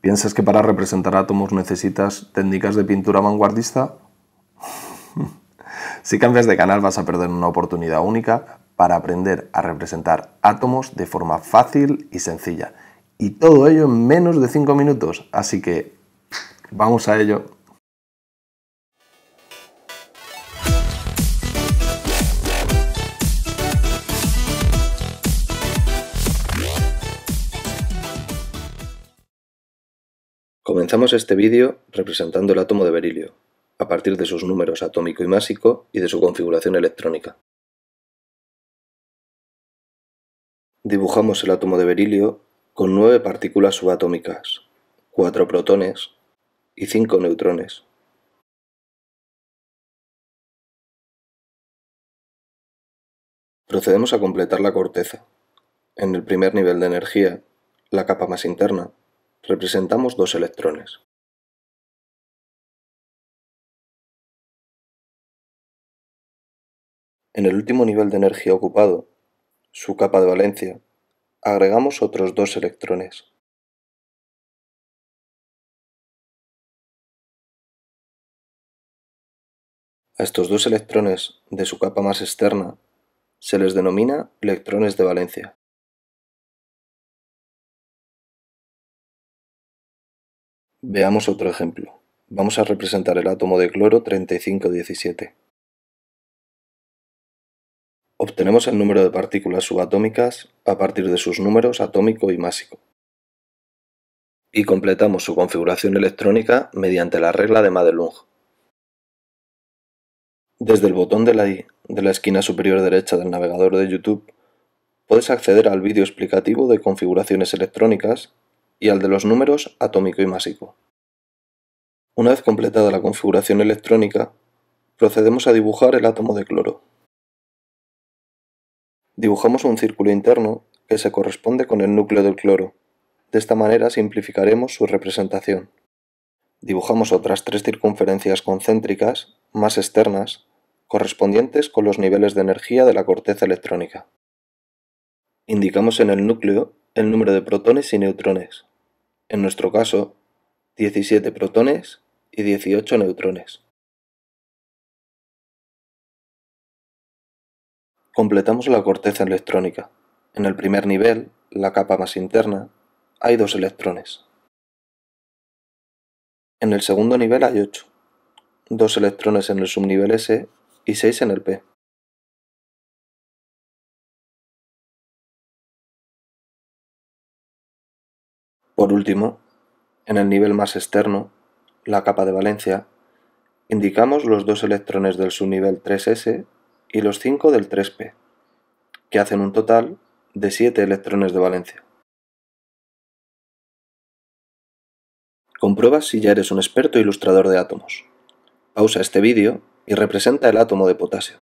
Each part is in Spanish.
¿Piensas que para representar átomos necesitas técnicas de pintura vanguardista? si cambias de canal vas a perder una oportunidad única para aprender a representar átomos de forma fácil y sencilla. Y todo ello en menos de 5 minutos. Así que vamos a ello. Comenzamos este vídeo representando el átomo de berilio, a partir de sus números atómico y másico y de su configuración electrónica. Dibujamos el átomo de berilio con nueve partículas subatómicas, cuatro protones y cinco neutrones. Procedemos a completar la corteza. En el primer nivel de energía, la capa más interna, representamos dos electrones En el último nivel de energía ocupado, su capa de valencia, agregamos otros dos electrones. A estos dos electrones de su capa más externa se les denomina electrones de valencia. Veamos otro ejemplo. Vamos a representar el átomo de cloro 3517. Obtenemos el número de partículas subatómicas a partir de sus números atómico y másico. Y completamos su configuración electrónica mediante la regla de Madelung. Desde el botón de la I de la esquina superior derecha del navegador de YouTube, puedes acceder al vídeo explicativo de configuraciones electrónicas y al de los números atómico y másico. Una vez completada la configuración electrónica, procedemos a dibujar el átomo de cloro. Dibujamos un círculo interno que se corresponde con el núcleo del cloro. De esta manera simplificaremos su representación. Dibujamos otras tres circunferencias concéntricas, más externas, correspondientes con los niveles de energía de la corteza electrónica. Indicamos en el núcleo el número de protones y neutrones, en nuestro caso, 17 protones y 18 neutrones. Completamos la corteza electrónica. En el primer nivel, la capa más interna, hay dos electrones. En el segundo nivel hay ocho. dos electrones en el subnivel S y seis en el P. Por último, en el nivel más externo, la capa de valencia, indicamos los dos electrones del subnivel 3s y los 5 del 3p, que hacen un total de 7 electrones de valencia. Comprueba si ya eres un experto ilustrador de átomos. Pausa este vídeo y representa el átomo de potasio.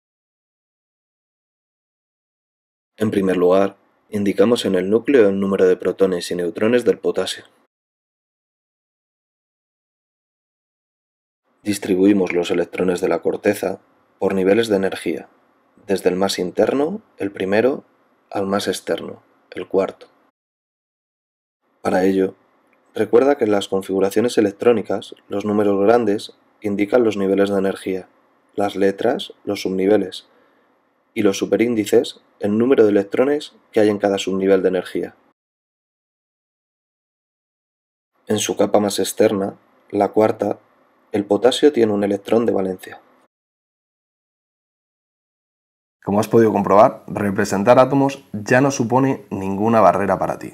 En primer lugar, Indicamos en el núcleo el número de protones y neutrones del potasio. Distribuimos los electrones de la corteza por niveles de energía, desde el más interno, el primero, al más externo, el cuarto. Para ello, recuerda que en las configuraciones electrónicas los números grandes indican los niveles de energía, las letras los subniveles y los superíndices, el número de electrones que hay en cada subnivel de energía. En su capa más externa, la cuarta, el potasio tiene un electrón de valencia. Como has podido comprobar, representar átomos ya no supone ninguna barrera para ti.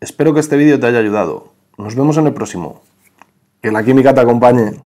Espero que este vídeo te haya ayudado. Nos vemos en el próximo. Que la química te acompañe.